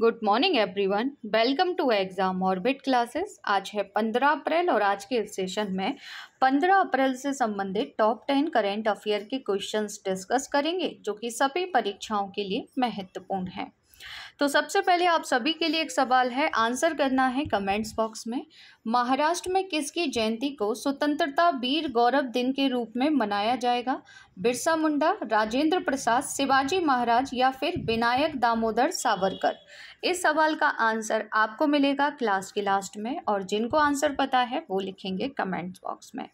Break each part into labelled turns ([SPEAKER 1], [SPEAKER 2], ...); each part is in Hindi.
[SPEAKER 1] Good morning everyone welcome to exam orbit classes आज है पंद्रह अप्रैल और आज के सेशन में पंद्रह अप्रैल से संबंधित टॉप टेन करेंट अफेयर के क्वेश्चंस डिस्कस करेंगे जो कि सभी परीक्षाओं के लिए महत्वपूर्ण हैं तो सबसे पहले आप सभी के लिए एक सवाल है आंसर करना है कमेंट्स बॉक्स में महाराष्ट्र में किसकी जयंती को स्वतंत्रता वीर गौरव दिन के रूप में मनाया जाएगा बिरसा मुंडा राजेंद्र प्रसाद शिवाजी महाराज या फिर विनायक दामोदर सावरकर इस सवाल का आंसर आपको मिलेगा क्लास के लास्ट में और जिनको आंसर पता है वो लिखेंगे कमेंट्स बॉक्स में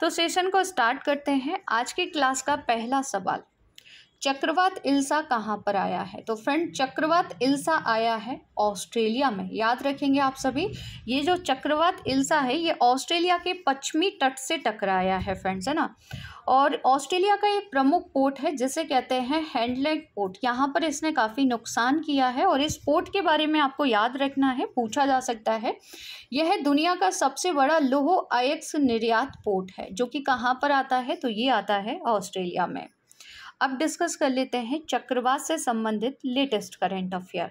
[SPEAKER 1] तो सेशन को स्टार्ट करते हैं आज की क्लास का पहला सवाल चक्रवात इल्सा कहाँ पर आया है तो फ्रेंड चक्रवात इल्सा आया है ऑस्ट्रेलिया में याद रखेंगे आप सभी ये जो चक्रवात इल्सा है ये ऑस्ट्रेलिया के पश्चिमी तट से टकराया है फ्रेंड्स है ना और ऑस्ट्रेलिया का एक प्रमुख पोर्ट है जिसे कहते हैं हैंडलेग पोर्ट यहाँ पर इसने काफ़ी नुकसान किया है और इस पोर्ट के बारे में आपको याद रखना है पूछा जा सकता है यह दुनिया का सबसे बड़ा लोहो आयक्स निर्यात पोर्ट है जो कि कहाँ पर आता है तो ये आता है ऑस्ट्रेलिया में अब डिस्कस कर लेते हैं चक्रवात से संबंधित लेटेस्ट करेंट अफेयर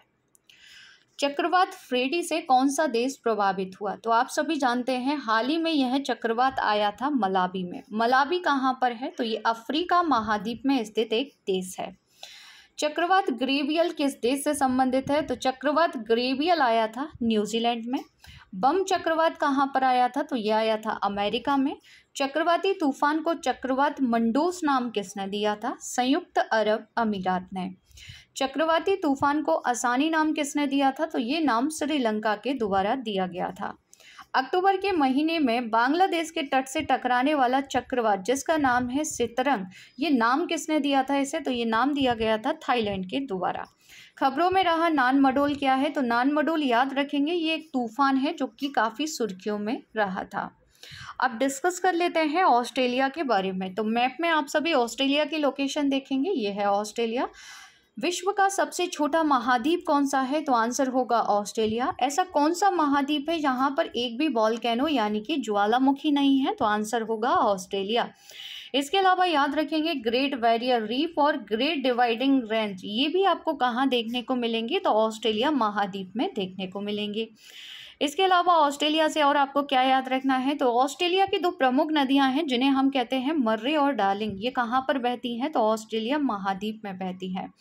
[SPEAKER 1] चक्रवात फ्रेडी से कौन सा देश प्रभावित हुआ तो आप सभी जानते हैं हाल ही में यह चक्रवात आया था मलाबी में मलाबी कहाँ पर है तो ये अफ्रीका महाद्वीप में स्थित एक देश है चक्रवात ग्रेवियल किस देश से संबंधित है तो चक्रवात ग्रेवियल आया था न्यूजीलैंड में बम चक्रवात कहाँ पर आया था तो यह आया था अमेरिका में चक्रवाती तूफान को चक्रवात मंडोस नाम किसने दिया था संयुक्त अरब अमीरात ने चक्रवाती तूफान को आसानी नाम किसने दिया था तो ये नाम श्रीलंका के द्वारा दिया गया था अक्टूबर के महीने में बांग्लादेश के तट से टकराने वाला चक्रवात जिसका नाम है सितरंग ये नाम किसने दिया था इसे तो ये नाम दिया गया था थाईलैंड के द्वारा खबरों में रहा नान मडोल क्या है तो नान मडोल याद रखेंगे ये एक तूफान है जो कि काफ़ी सुर्खियों में रहा था अब डिस्कस कर लेते हैं ऑस्ट्रेलिया के बारे में तो मैप में आप सभी ऑस्ट्रेलिया की लोकेशन देखेंगे ये है ऑस्ट्रेलिया विश्व का सबसे छोटा महाद्वीप कौन सा है तो आंसर होगा ऑस्ट्रेलिया ऐसा कौन सा महाद्वीप है जहाँ पर एक भी कैनो यानी कि ज्वालामुखी नहीं है तो आंसर होगा ऑस्ट्रेलिया इसके अलावा याद रखेंगे ग्रेट वैरियर रीफ और ग्रेट डिवाइडिंग रेंज ये भी आपको कहाँ देखने को मिलेंगे तो ऑस्ट्रेलिया महाद्वीप में देखने को मिलेंगे इसके अलावा ऑस्ट्रेलिया से और आपको क्या याद रखना है तो ऑस्ट्रेलिया की दो प्रमुख नदियां हैं जिन्हें हम कहते हैं मर्रे और डार्लिंग ये कहाँ पर बहती हैं तो ऑस्ट्रेलिया महाद्वीप में बहती हैं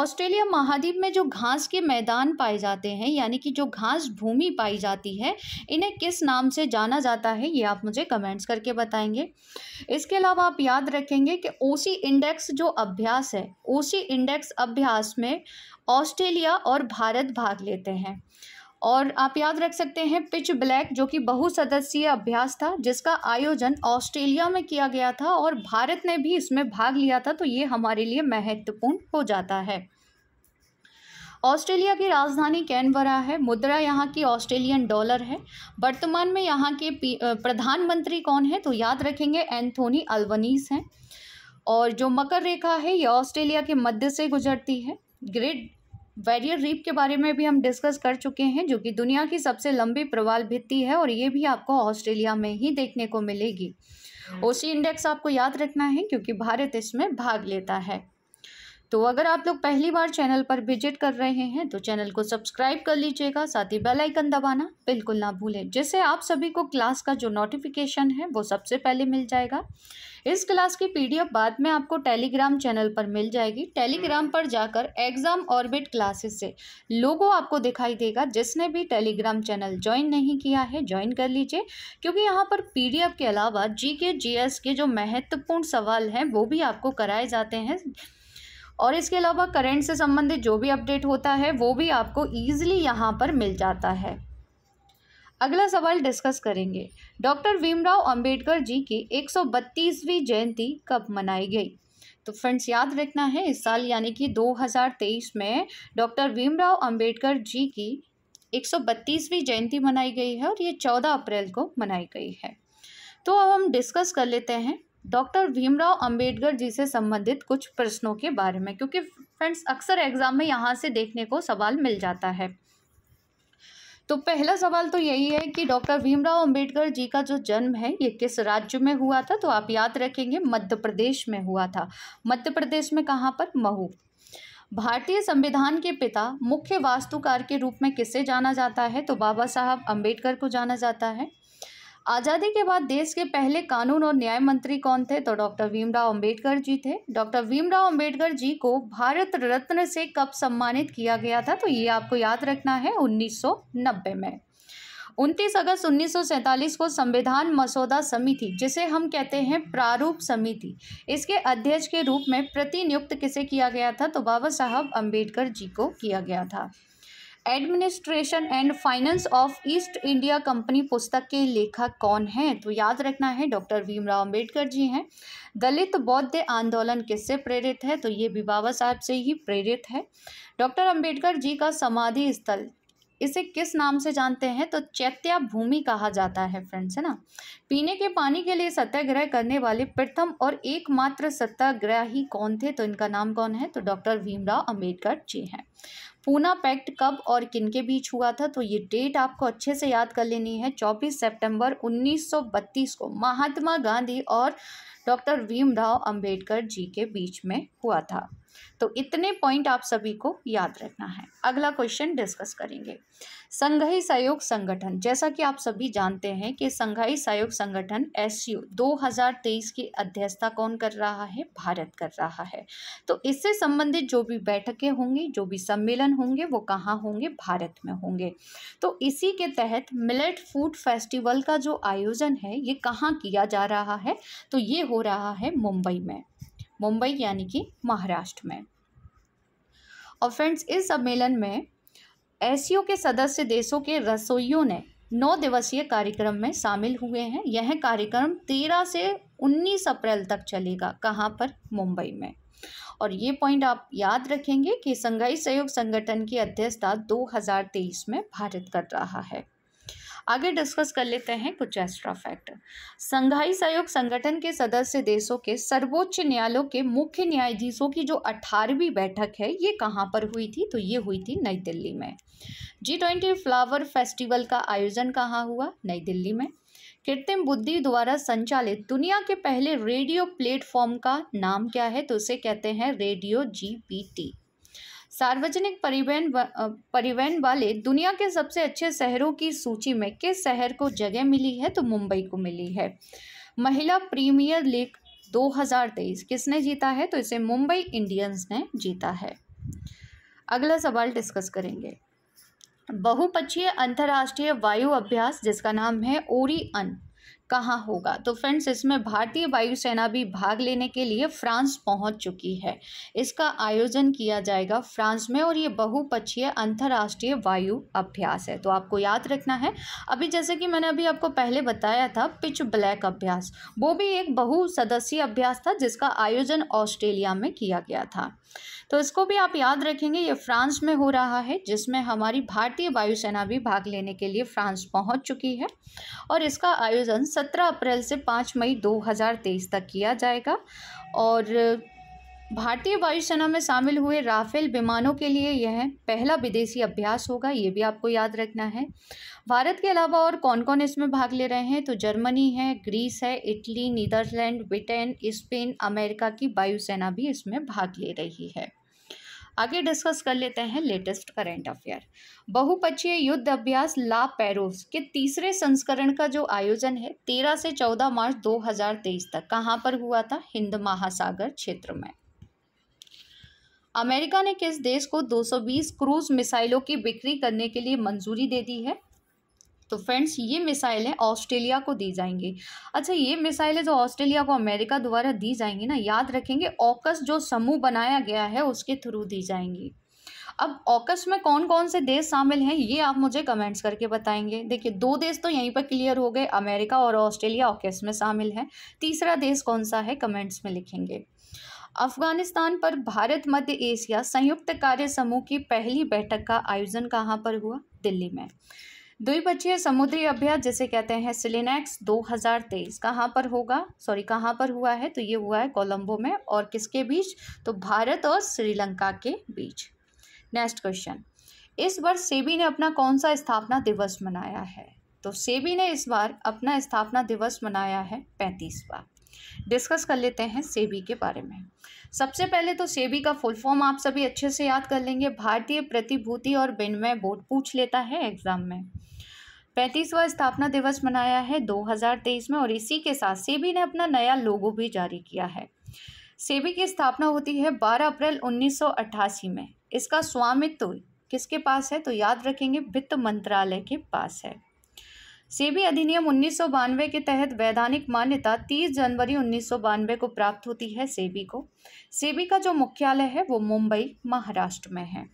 [SPEAKER 1] ऑस्ट्रेलिया महाद्वीप में जो घास के मैदान पाए जाते हैं यानी कि जो घास भूमि पाई जाती है इन्हें किस नाम से जाना जाता है ये आप मुझे कमेंट्स करके बताएंगे इसके अलावा आप याद रखेंगे कि ओसी इंडेक्स जो अभ्यास है ओसी इंडेक्स अभ्यास में ऑस्ट्रेलिया और भारत भाग लेते हैं और आप याद रख सकते हैं पिच ब्लैक जो कि बहुसदस्यीय अभ्यास था जिसका आयोजन ऑस्ट्रेलिया में किया गया था और भारत ने भी इसमें भाग लिया था तो ये हमारे लिए महत्वपूर्ण हो जाता है ऑस्ट्रेलिया की राजधानी कैनबरा है मुद्रा यहाँ की ऑस्ट्रेलियन डॉलर है वर्तमान में यहाँ के प्रधानमंत्री कौन है तो याद रखेंगे एंथोनी अल्वनीस हैं और जो मकर रेखा है ये ऑस्ट्रेलिया के मध्य से गुजरती है ग्रेट बैरियर रीप के बारे में भी हम डिस्कस कर चुके हैं जो कि दुनिया की सबसे लंबी प्रवाल भित्ति है और ये भी आपको ऑस्ट्रेलिया में ही देखने को मिलेगी हम्म। ओसी इंडेक्स आपको याद रखना है क्योंकि भारत इसमें भाग लेता है तो अगर आप लोग पहली बार चैनल पर विजिट कर रहे हैं तो चैनल को सब्सक्राइब कर लीजिएगा साथ ही बेल आइकन दबाना बिल्कुल ना भूलें जिससे आप सभी को क्लास का जो नोटिफिकेशन है वो सबसे पहले मिल जाएगा इस क्लास की पीडीएफ बाद में आपको टेलीग्राम चैनल पर मिल जाएगी टेलीग्राम पर जाकर एग्ज़ाम ऑर्बिट क्लासेस से लोगो आपको दिखाई देगा जिसने भी टेलीग्राम चैनल ज्वाइन नहीं किया है ज्वाइन कर लीजिए क्योंकि यहाँ पर पीडीएफ के अलावा जी के के जो महत्वपूर्ण सवाल हैं वो भी आपको कराए जाते हैं और इसके अलावा करंट से संबंधित जो भी अपडेट होता है वो भी आपको ईजिली यहाँ पर मिल जाता है अगला सवाल डिस्कस करेंगे डॉक्टर भीमराव अंबेडकर जी की 132वीं जयंती कब मनाई गई तो फ्रेंड्स याद रखना है इस साल यानी कि 2023 में डॉक्टर भीमराव अंबेडकर जी की 132वीं जयंती मनाई गई है और ये 14 अप्रैल को मनाई गई है तो अब हम डिस्कस कर लेते हैं डॉक्टर भीमराव अंबेडकर जी से संबंधित कुछ प्रश्नों के बारे में क्योंकि फ्रेंड्स अक्सर एग्ज़ाम में यहाँ से देखने को सवाल मिल जाता है तो पहला सवाल तो यही है कि डॉक्टर भीमराव अंबेडकर जी का जो जन्म है ये किस राज्य में हुआ था तो आप याद रखेंगे मध्य प्रदेश में हुआ था मध्य प्रदेश में कहाँ पर महू भारतीय संविधान के पिता मुख्य वास्तुकार के रूप में किसे जाना जाता है तो बाबा साहब अंबेडकर को जाना जाता है आज़ादी के बाद देश के पहले कानून और न्याय मंत्री कौन थे तो डॉक्टर भीमराव अंबेडकर जी थे डॉक्टर भीमराव अंबेडकर जी को भारत रत्न से कब सम्मानित किया गया था तो ये आपको याद रखना है 1990 में 29 अगस्त 1947 को संविधान मसौदा समिति जिसे हम कहते हैं प्रारूप समिति इसके अध्यक्ष के रूप में प्रतिनियुक्त किसे किया गया था तो बाबा साहब अम्बेडकर जी को किया गया था administration and finance of East India company पुस्तक के लेखक कौन हैं तो याद रखना है डॉक्टर भीमराव अंबेडकर जी हैं दलित बौद्ध आंदोलन किससे प्रेरित है तो ये भी बाबा साहब से ही प्रेरित है डॉक्टर अंबेडकर जी का समाधि स्थल इसे किस नाम से जानते हैं तो चैत्या भूमि कहा जाता है फ्रेंड्स है ना पीने के पानी के लिए सत्याग्रह करने वाले प्रथम और एकमात्र सत्याग्रही कौन थे तो इनका नाम कौन है तो डॉक्टर भीमराव अंबेडकर जी हैं पूना पैक्ट कब और किनके बीच हुआ था तो ये डेट आपको अच्छे से याद कर लेनी है 24 सितंबर 1932 को महात्मा गांधी और डॉक्टर भीमराव अंबेडकर जी के बीच में हुआ था तो इतने पॉइंट आप सभी को याद रखना है अगला क्वेश्चन डिस्कस करेंगे संघाई सहयोग संगठन जैसा कि आप सभी जानते हैं कि संघाई सहयोग संगठन एस यू की अध्यक्षता कौन कर रहा है भारत कर रहा है तो इससे संबंधित जो भी बैठकें होंगी जो भी सम्मेलन होंगे वो कहाँ होंगे भारत में होंगे तो इसी के तहत मिलेट फूड फेस्टिवल का जो आयोजन है ये कहाँ किया जा रहा है तो ये हो रहा है मुंबई में मुंबई यानी कि महाराष्ट्र में और फ्रेंड्स इस सम्मेलन में एस के सदस्य देशों के रसोइयों ने नौ दिवसीय कार्यक्रम में शामिल हुए हैं यह कार्यक्रम तेरह से उन्नीस अप्रैल तक चलेगा कहाँ पर मुंबई में और ये पॉइंट आप याद रखेंगे कि संघाई सहयोग संगठन की अध्यक्षता 2023 में भारत कर रहा है आगे डिस्कस कर लेते हैं कुछ एक्स्ट्रा फैक्ट संघाई सहयोग संगठन के सदस्य देशों के सर्वोच्च न्यायालयों के मुख्य न्यायाधीशों की जो अठारहवीं बैठक है ये कहाँ पर हुई थी तो ये हुई थी नई दिल्ली में जी ट्वेंटी फ्लावर फेस्टिवल का आयोजन कहाँ हुआ नई दिल्ली में कृत्रिम बुद्धि द्वारा संचालित दुनिया के पहले रेडियो प्लेटफॉर्म का नाम क्या है तो उसे कहते हैं रेडियो जीपीटी सार्वजनिक परिवहन परिवहन वाले दुनिया के सबसे अच्छे शहरों की सूची में किस शहर को जगह मिली है तो मुंबई को मिली है महिला प्रीमियर लीग 2023 किसने जीता है तो इसे मुंबई इंडियंस ने जीता है अगला सवाल डिस्कस करेंगे बहुपक्षीय अंतर्राष्ट्रीय वायु अभ्यास जिसका नाम है अन कहाँ होगा तो फ्रेंड्स इसमें भारतीय वायुसेना भी भाग लेने के लिए फ्रांस पहुंच चुकी है इसका आयोजन किया जाएगा फ्रांस में और ये बहुपक्षीय अंतर्राष्ट्रीय वायु अभ्यास है तो आपको याद रखना है अभी जैसे कि मैंने अभी आपको पहले बताया था पिच ब्लैक अभ्यास वो भी एक बहुसदस्यीय अभ्यास था जिसका आयोजन ऑस्ट्रेलिया में किया गया था तो इसको भी आप याद रखेंगे ये फ्रांस में हो रहा है जिसमें हमारी भारतीय वायुसेना भी भाग लेने के लिए फ्रांस पहुंच चुकी है और इसका आयोजन 17 अप्रैल से 5 मई 2023 तक किया जाएगा और भारतीय वायुसेना में शामिल हुए राफेल विमानों के लिए यह पहला विदेशी अभ्यास होगा ये भी आपको याद रखना है भारत के अलावा और कौन कौन इसमें भाग ले रहे हैं तो जर्मनी है ग्रीस है Italy Netherland Britain Spain America की वायुसेना भी इसमें भाग ले रही है आगे डिस्कस कर लेते हैं लेटेस्ट करेंट अफेयर बहुपक्षीय युद्ध अभ्यास ला पेरोस के तीसरे संस्करण का जो आयोजन है तेरह से चौदह मार्च तेईस तक कहाँ पर हुआ था हिंद महासागर क्षेत्र में अमेरिका ने किस देश को 220 क्रूज मिसाइलों की बिक्री करने के लिए मंजूरी दे दी है तो फ्रेंड्स ये मिसाइलें ऑस्ट्रेलिया को दी जाएंगी अच्छा ये मिसाइलें जो ऑस्ट्रेलिया को अमेरिका द्वारा दी जाएंगी ना याद रखेंगे ऑकस जो समूह बनाया गया है उसके थ्रू दी जाएंगी अब ऑकस में कौन कौन से देश शामिल हैं ये आप मुझे कमेंट्स करके बताएंगे देखिए दो देश तो यहीं पर क्लियर हो गए अमेरिका और ऑस्ट्रेलिया ऑकस में शामिल है तीसरा देश कौन सा है कमेंट्स में लिखेंगे अफगानिस्तान पर भारत मध्य एशिया संयुक्त कार्य समूह की पहली बैठक का आयोजन कहाँ पर हुआ दिल्ली में द्विपक्षीय समुद्री अभ्यास जिसे कहते हैं सिलेनेक्स 2023 कहाँ पर होगा सॉरी कहाँ पर हुआ है तो ये हुआ है कोलंबो में और किसके बीच तो भारत और श्रीलंका के बीच नेक्स्ट क्वेश्चन इस वर्ष सेबी ने अपना कौन सा स्थापना दिवस मनाया है तो सेबी ने इस बार अपना स्थापना दिवस मनाया है पैंतीसवा डिस्कस कर लेते हैं सेबी के बारे में सबसे पहले तो सेबी का फुल फॉर्म आप सभी अच्छे से याद कर लेंगे भारतीय प्रतिभूति और विनिमय बोर्ड पूछ लेता है एग्ज़ाम में पैंतीसवा स्थापना दिवस मनाया है 2023 में और इसी के साथ सेबी ने अपना नया लोगो भी जारी किया है सेबी की स्थापना होती है 12 अप्रैल 1988 में इसका स्वामित्व किसके पास है तो याद रखेंगे वित्त मंत्रालय के पास है सेबी अधिनियम उन्नीस के तहत वैधानिक मान्यता 30 जनवरी उन्नीस को प्राप्त होती है सेबी को सेबी का जो मुख्यालय है वो मुंबई महाराष्ट्र में है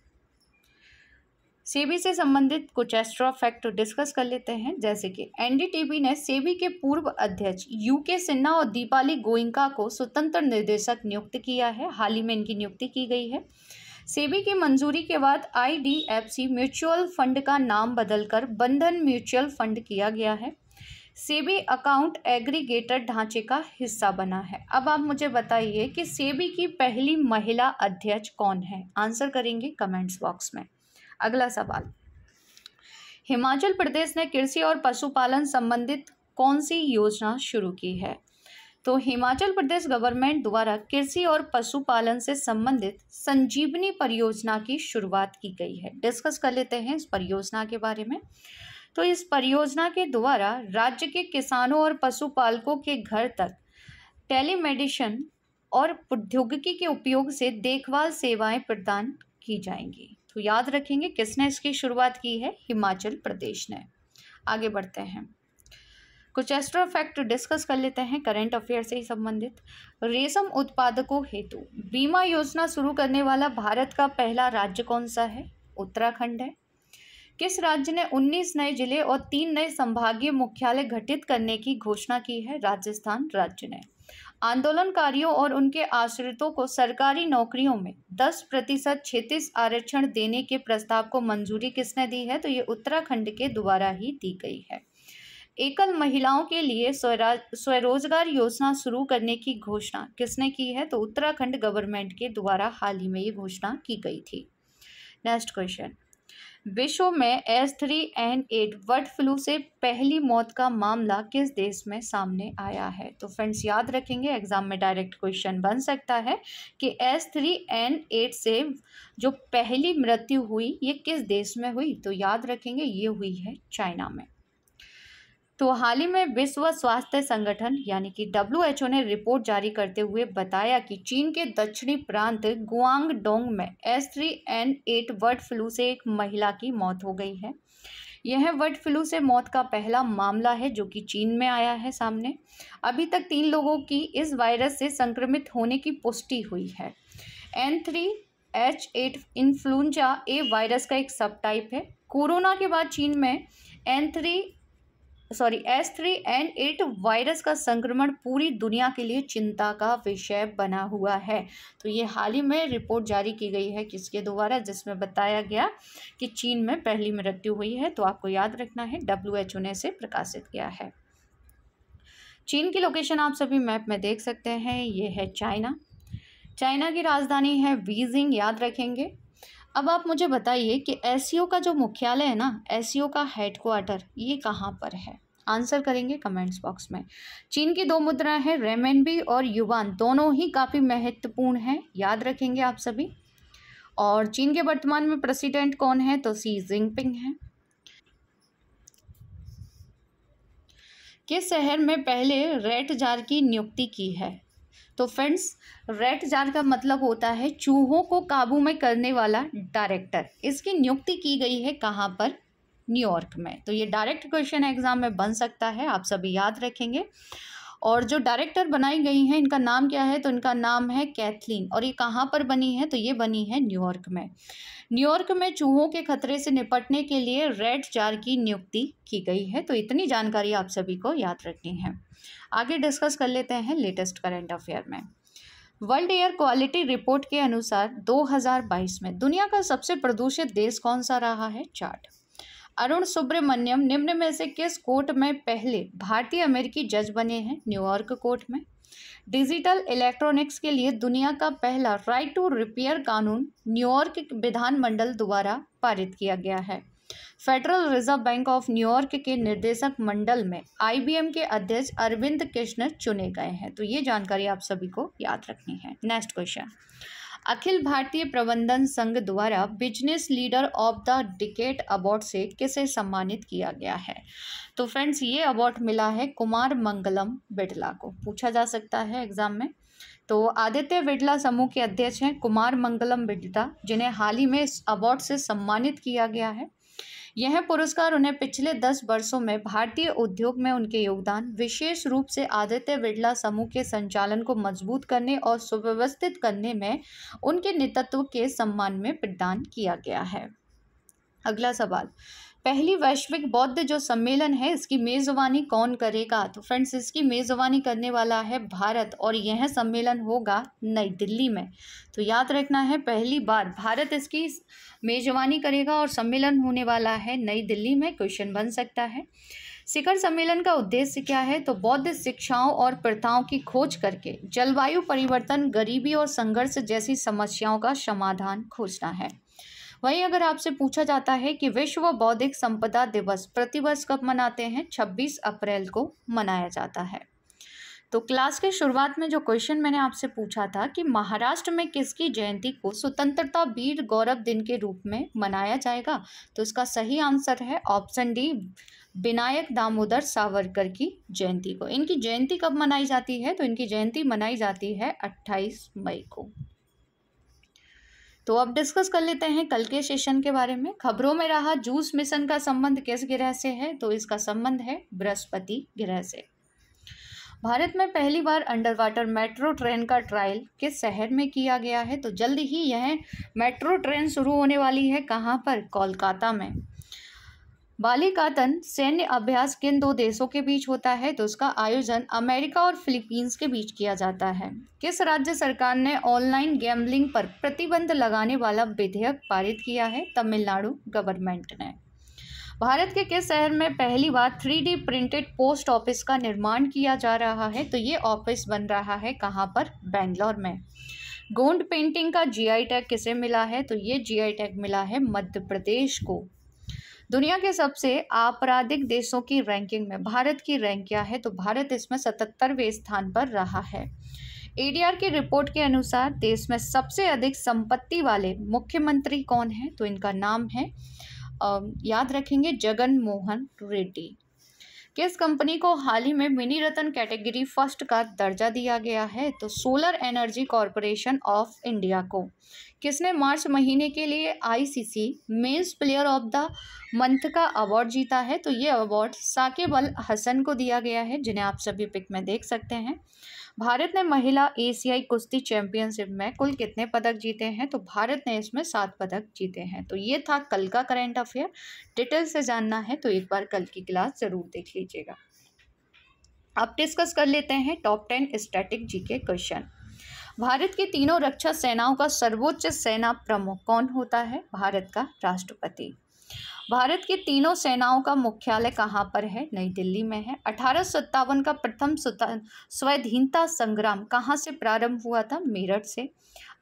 [SPEAKER 1] सेबी से संबंधित कुछ एस्ट्रा फैक्ट डिस्कस कर लेते हैं जैसे कि एनडीटीबी ने सेबी के पूर्व अध्यक्ष यूके सिन्हा और दीपाली गोइंका को स्वतंत्र निर्देशक नियुक्त किया है हाल ही में इनकी नियुक्ति की गई है सेबी की मंजूरी के बाद आईडीएफसी म्यूचुअल फंड का नाम बदलकर बंधन म्यूचुअल फंड किया गया है सेबी अकाउंट एग्रीगेटर ढांचे का हिस्सा बना है अब आप मुझे बताइए कि सेबी की पहली महिला अध्यक्ष कौन है आंसर करेंगे कमेंट्स बॉक्स में अगला सवाल हिमाचल प्रदेश ने कृषि और पशुपालन संबंधित कौन सी योजना शुरू की है तो हिमाचल प्रदेश गवर्नमेंट द्वारा कृषि और पशुपालन से संबंधित संजीवनी परियोजना की शुरुआत की गई है डिस्कस कर लेते हैं इस परियोजना के बारे में तो इस परियोजना के द्वारा राज्य के किसानों और पशुपालकों के घर तक टेलीमेडिसिन और प्रौद्योगिकी के उपयोग से देखभाल सेवाएं प्रदान की जाएंगी तो याद रखेंगे किसने इसकी शुरुआत की है हिमाचल प्रदेश ने आगे बढ़ते हैं कुछ एस्ट्रो फैक्ट डिस्कस कर लेते हैं करंट अफेयर से ही संबंधित रेशम उत्पादकों हेतु बीमा योजना शुरू करने वाला भारत का पहला राज्य कौन सा है उत्तराखंड है किस राज्य ने 19 नए जिले और तीन नए संभागीय मुख्यालय घटित करने की घोषणा की है राजस्थान राज्य ने आंदोलनकारियों और उनके आश्रितों को सरकारी नौकरियों में 10 प्रतिशत छत्तीस आरक्षण देने के प्रस्ताव को मंजूरी किसने दी है तो ये उत्तराखंड के द्वारा ही दी गई है एकल महिलाओं के लिए स्वरोजगार योजना शुरू करने की घोषणा किसने की है तो उत्तराखंड गवर्नमेंट के द्वारा हाल ही में ये घोषणा की गई थी नेक्स्ट क्वेश्चन विश्व में S three N eight bird flu से पहली मौत का मामला किस देश में सामने आया है तो फ्रेंड्स याद रखेंगे एग्जाम में डायरेक्ट क्वेश्चन बन सकता है कि एस थ्री एन एट से जो पहली मृत्यु हुई ये किस देश में हुई तो याद रखेंगे ये हुई है चाइना में तो हाल ही में विश्व स्वास्थ्य संगठन यानी कि डब्ल्यू ने रिपोर्ट जारी करते हुए बताया कि चीन के दक्षिणी प्रांत गुआंगडोंग में S three N eight bird flu से एक महिला की मौत हो गई है यह बर्ड फ्लू से मौत का पहला मामला है जो कि चीन में आया है सामने अभी तक तीन लोगों की इस वायरस से संक्रमित होने की पुष्टि हुई है N three H eight influenza A virus का एक सब टाइप है कोरोना के बाद चीन में N three sorry S three N eight virus का संक्रमण पूरी दुनिया के लिए चिंता का विषय बना हुआ है तो ये हाल ही में रिपोर्ट जारी की गई है किसके द्वारा जिसमें बताया गया कि चीन में पहली मृत्यु हुई है तो आपको याद रखना है डब्ल्यू एच ने से प्रकाशित किया है चीन की लोकेशन आप सभी मैप में देख सकते हैं ये है चाइना चाइना की राजधानी है बीजिंग याद रखेंगे अब आप मुझे बताइए कि एस e का जो मुख्यालय है ना एस e का हेडक्वार्टर ये कहाँ पर है आंसर करेंगे कमेंट्स बॉक्स में चीन की दो मुद्रा है रेमेनबी और युवान दोनों ही काफ़ी महत्वपूर्ण हैं याद रखेंगे आप सभी और चीन के वर्तमान में प्रेसिडेंट कौन है तो सी जिंगपिंग हैं किस शहर में पहले रेट जार की नियुक्ति की है तो फ्रेंड्स रेड जार का मतलब होता है चूहों को काबू में करने वाला डायरेक्टर इसकी नियुक्ति की गई है कहाँ पर न्यूयॉर्क में तो ये डायरेक्ट क्वेश्चन एग्जाम में बन सकता है आप सभी याद रखेंगे और जो डायरेक्टर बनाई गई हैं इनका नाम क्या है तो इनका नाम है कैथलीन और ये कहाँ पर बनी है तो ये बनी है न्यूयॉर्क में न्यूयॉर्क में चूहों के खतरे से निपटने के लिए रेड चार की नियुक्ति की गई है तो इतनी जानकारी आप सभी को याद रखनी है आगे डिस्कस कर लेते हैं लेटेस्ट करेंट अफेयर में वर्ल्ड एयर क्वालिटी रिपोर्ट के अनुसार 2022 में दुनिया का सबसे प्रदूषित देश कौन सा रहा है चार्ट अरुण सुब्रमण्यम निम्न में से किस कोर्ट में पहले भारतीय अमेरिकी जज बने हैं न्यूयॉर्क कोर्ट में डिजिटल इलेक्ट्रॉनिक्स के लिए दुनिया का पहला राइट टू रिपेयर कानून न्यूयॉर्क विधानमंडल द्वारा पारित किया गया है Federal Reserve Bank of New York के निर्देशक मंडल में आईबीएम के अध्यक्ष अरविंद कृष्ण चुने गए हैं तो ये जानकारी आप सभी को याद रखनी है नेक्स्ट क्वेश्चन अखिल भारतीय प्रबंधन संघ द्वारा business leader of the decade award से किसे सम्मानित किया गया है तो फ्रेंड्स ये अवार्ड मिला है कुमार मंगलम बिड़ला को पूछा जा सकता है एग्जाम में तो आदित्य बिड़ला समूह के अध्यक्ष हैं कुमार मंगलम बिड़ला जिन्हें हाल ही में इस अवार्ड से सम्मानित किया गया है यह पुरस्कार उन्हें पिछले दस वर्षों में भारतीय उद्योग में उनके योगदान विशेष रूप से आदित्य बिरला समूह के संचालन को मजबूत करने और सुव्यवस्थित करने में उनके नेतृत्व के सम्मान में प्रदान किया गया है अगला सवाल पहली वैश्विक बौद्ध जो सम्मेलन है इसकी मेज़बानी कौन करेगा तो फ्रेंड्स इसकी मेज़बानी करने वाला है भारत और यह सम्मेलन होगा नई दिल्ली में तो याद रखना है पहली बार भारत इसकी मेज़बानी करेगा और सम्मेलन होने वाला है नई दिल्ली में क्वेश्चन बन सकता है शिखर सम्मेलन का उद्देश्य क्या है तो बौद्ध शिक्षाओं और प्रथाओं की खोज करके जलवायु परिवर्तन गरीबी और संघर्ष जैसी समस्याओं का समाधान खोजना है वहीं अगर आपसे पूछा जाता है कि विश्व बौद्धिक संपदा दिवस प्रतिवर्ष कब मनाते हैं 26 अप्रैल को मनाया जाता है तो क्लास के शुरुआत में जो क्वेश्चन मैंने आपसे पूछा था कि महाराष्ट्र में किसकी जयंती को स्वतंत्रता वीर गौरव दिन के रूप में मनाया जाएगा तो इसका सही आंसर है ऑप्शन डी विनायक दामोदर सावरकर की जयंती को इनकी जयंती कब मनाई जाती है तो इनकी जयंती मनाई जाती है 28 मई को तो अब डिस्कस कर लेते हैं कल के सेशन के बारे में खबरों में रहा जूस मिशन का संबंध किस ग्रह से है तो इसका संबंध है बृहस्पति ग्रह से भारत में पहली बार अंडर वाटर मेट्रो ट्रेन का ट्रायल किस शहर में किया गया है तो जल्द ही यह मेट्रो ट्रेन शुरू होने वाली है कहाँ पर कोलकाता में बालिकातन सैन्य अभ्यास किन दो देशों के बीच होता है तो उसका आयोजन अमेरिका और फिलीपींस के बीच किया जाता है किस राज्य सरकार ने ऑनलाइन गैम्बलिंग पर प्रतिबंध लगाने वाला विधेयक पारित किया है तमिलनाडु गवर्नमेंट ने भारत के किस शहर में पहली बार थ्री प्रिंटेड पोस्ट ऑफिस का निर्माण किया जा रहा है तो ये ऑफिस बन रहा है कहाँ पर बेंगलोर में गोंड पेंटिंग का जीआई टैग किसे मिला है तो ये जीआई टैग मिला है मध्य प्रदेश को दुनिया के सबसे आपराधिक देशों की रैंकिंग में भारत की रैंक क्या है तो भारत इसमें सतहत्तरवें स्थान पर रहा है एडीआर की रिपोर्ट के अनुसार देश में सबसे अधिक संपत्ति वाले मुख्यमंत्री कौन हैं तो इनका नाम है याद रखेंगे जगन मोहन रेड्डी किस कंपनी को हाल ही में मिनी रतन कैटेगरी फर्स्ट का दर्जा दिया गया है तो solar energy corporation of India को किसने मार्च महीने के लिए ICC men's player of the month का अवार्ड जीता है तो ये अवार्ड साकेब अल हसन को दिया गया है जिन्हें आप सभी पिक में देख सकते हैं भारत ने महिला एशियाई कुश्ती चैंपियनशिप में कुल कितने पदक जीते हैं तो भारत ने इसमें सात पदक जीते हैं तो ये था कल का करेंट अफेयर डिटेल से जानना है तो एक बार कल की क्लास ज़रूर देख लीजिएगा अब डिस्कस कर लेते हैं top ten static GK question Bharat की तीनों रक्षा सेनाओं का सर्वोच्च सेना प्रमुख कौन होता है भारत का राष्ट्रपति भारत की तीनों सेनाओं का मुख्यालय कहाँ पर है नई दिल्ली में है अठारह का प्रथम स्वाधीनता संग्राम कहाँ से प्रारंभ हुआ था मेरठ से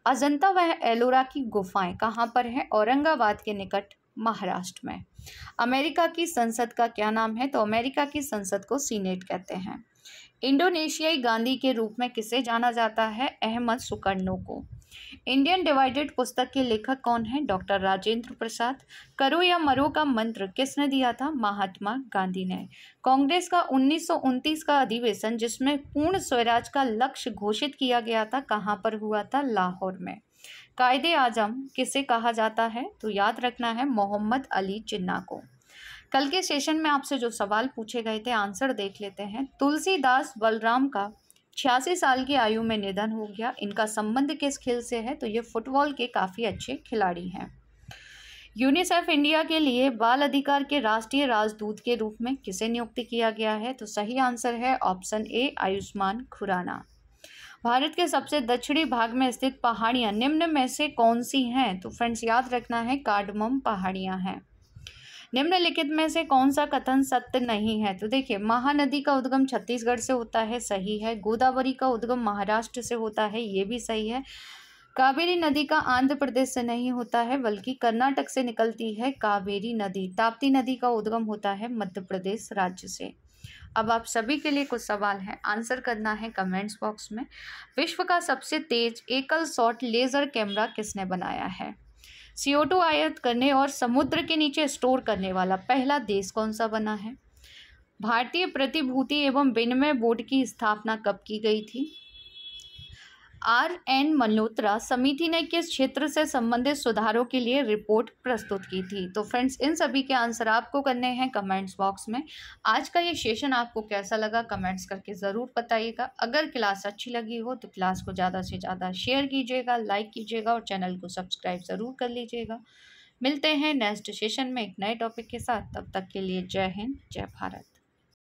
[SPEAKER 1] अजंता व एलोरा की गुफाएं कहाँ पर है औरंगाबाद के निकट महाराष्ट्र में अमेरिका की संसद का क्या नाम है तो अमेरिका की संसद को सीनेट कहते हैं इंडोनेशियाई गांधी के रूप में किसे जाना जाता है अहमद सुकर्णो को इंडियन डिवाइडेड पुस्तक के लेखक कौन है डॉक्टर राजेंद्र प्रसाद करो या मरो का मंत्र किसने दिया था महात्मा गांधी ने कांग्रेस का उन्नीस का अधिवेशन जिसमें पूर्ण स्वराज का लक्ष्य घोषित किया गया था कहाँ पर हुआ था लाहौर में कायदे आजम किसे कहा जाता है तो याद रखना है मोहम्मद अली जिन्ना को कल के सेशन में आपसे जो सवाल पूछे गए थे आंसर देख लेते हैं तुलसीदास बलराम का छियासी साल की आयु में निधन हो गया इनका संबंध किस खेल से है तो ये फुटबॉल के काफ़ी अच्छे खिलाड़ी हैं यूनिसेफ इंडिया के लिए बाल अधिकार के राष्ट्रीय राजदूत के रूप में किसे नियुक्त किया गया है तो सही आंसर है ऑप्शन ए आयुष्मान खुराना भारत के सबसे दक्षिणी भाग में स्थित पहाड़ियाँ निम्न में से कौन सी हैं तो फ्रेंड्स याद रखना है कार्डमम पहाड़ियाँ हैं निम्नलिखित में से कौन सा कथन सत्य नहीं है तो देखिए महानदी का उद्गम छत्तीसगढ़ से होता है सही है गोदावरी का उद्गम महाराष्ट्र से होता है ये भी सही है कावेरी नदी का आंध्र प्रदेश से नहीं होता है बल्कि कर्नाटक से निकलती है कावेरी नदी ताप्ती नदी का उद्गम होता है मध्य प्रदेश राज्य से अब आप सभी के लिए कुछ सवाल हैं आंसर करना है कमेंट्स बॉक्स में विश्व का सबसे तेज एकल शॉट लेज़र कैमरा किसने बनाया है टू आयात करने और समुद्र के नीचे स्टोर करने वाला पहला देश कौन सा बना है भारतीय प्रतिभूति एवं विनिमय बोर्ड की स्थापना कब की गई थी आर एन मल्होत्रा समिति ने किस क्षेत्र से संबंधित सुधारों के लिए रिपोर्ट प्रस्तुत की थी तो फ्रेंड्स इन सभी के आंसर आपको करने हैं कमेंट्स बॉक्स में आज का ये सेशन आपको कैसा लगा कमेंट्स करके ज़रूर बताइएगा अगर क्लास अच्छी लगी हो तो क्लास को ज़्यादा से ज़्यादा शेयर कीजिएगा लाइक कीजिएगा और चैनल को सब्सक्राइब ज़रूर कर लीजिएगा मिलते हैं नेक्स्ट सेशन में एक नए टॉपिक के साथ तब तक के लिए जय हिंद जय भारत